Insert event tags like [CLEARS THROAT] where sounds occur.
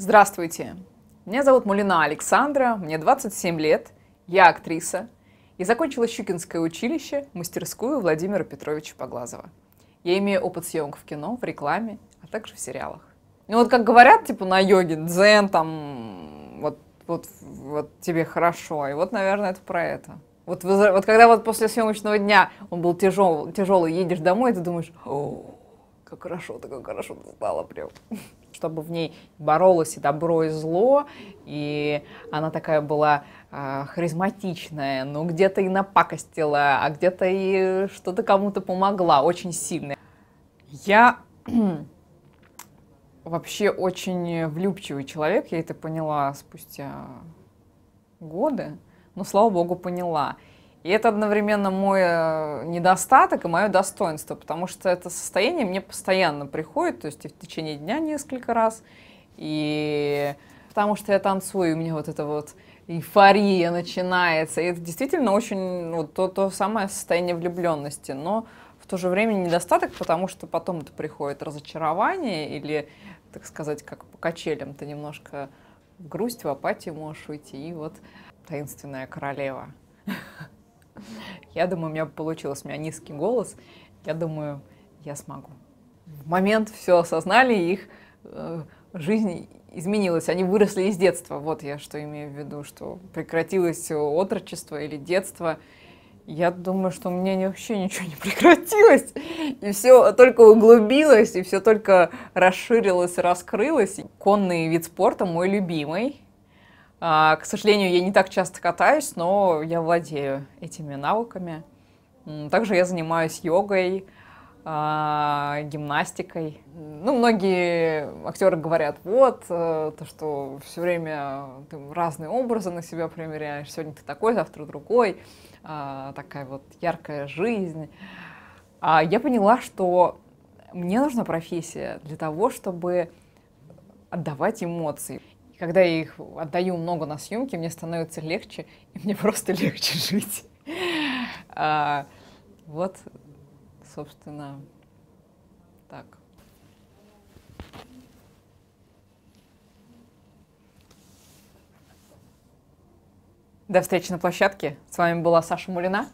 Здравствуйте! Меня зовут Мулина Александра, мне 27 лет, я актриса и закончила Щукинское училище, мастерскую Владимира Петровича Поглазова. Я имею опыт съемок в кино, в рекламе, а также в сериалах. Ну вот как говорят, типа на йоге, дзен, там, вот, вот, вот тебе хорошо, и вот, наверное, это про это. Вот, вот когда вот после съемочного дня он был тяжел, тяжелый, едешь домой, ты думаешь, о, как хорошо так как хорошо ты стала прям. Чтобы в ней боролось и добро, и зло, и она такая была э, харизматичная, но ну, где-то и напакостила, а где-то и что-то кому-то помогла, очень сильная. Я [CLEARS THROAT] вообще очень влюбчивый человек, я это поняла спустя годы, но, слава богу, поняла. И это одновременно мой э, недостаток и мое достоинство, потому что это состояние мне постоянно приходит, то есть и в течение дня несколько раз, и потому что я танцую, у меня вот это вот эйфория начинается. И это действительно очень ну, то, то самое состояние влюбленности. Но в то же время недостаток, потому что потом это приходит разочарование или, так сказать, как по качелям, ты немножко в грусть, в апатию можешь уйти. И вот таинственная королева. [LAUGHS] Я думаю, у меня получилось, у меня низкий голос. Я думаю, я смогу. В момент все осознали, их э, жизнь изменилась. Они выросли из детства. Вот я что имею в виду, что прекратилось отрочество или детство. Я думаю, что у меня вообще ничего не прекратилось. И все только углубилось, и все только расширилось и раскрылось. Конный вид спорта мой любимый. А, к сожалению, я не так часто катаюсь, но я владею этими навыками. Также я занимаюсь йогой, а, гимнастикой. Ну, многие актеры говорят, вот, э, то, что все время ты разные образы на себя примеряешь, сегодня ты такой, завтра другой, а, такая вот яркая жизнь. А я поняла, что мне нужна профессия для того, чтобы отдавать эмоции когда я их отдаю много на съемки, мне становится легче, и мне просто [LAUGHS] легче жить. А, вот, собственно, так. До встречи на площадке. С вами была Саша Мулина.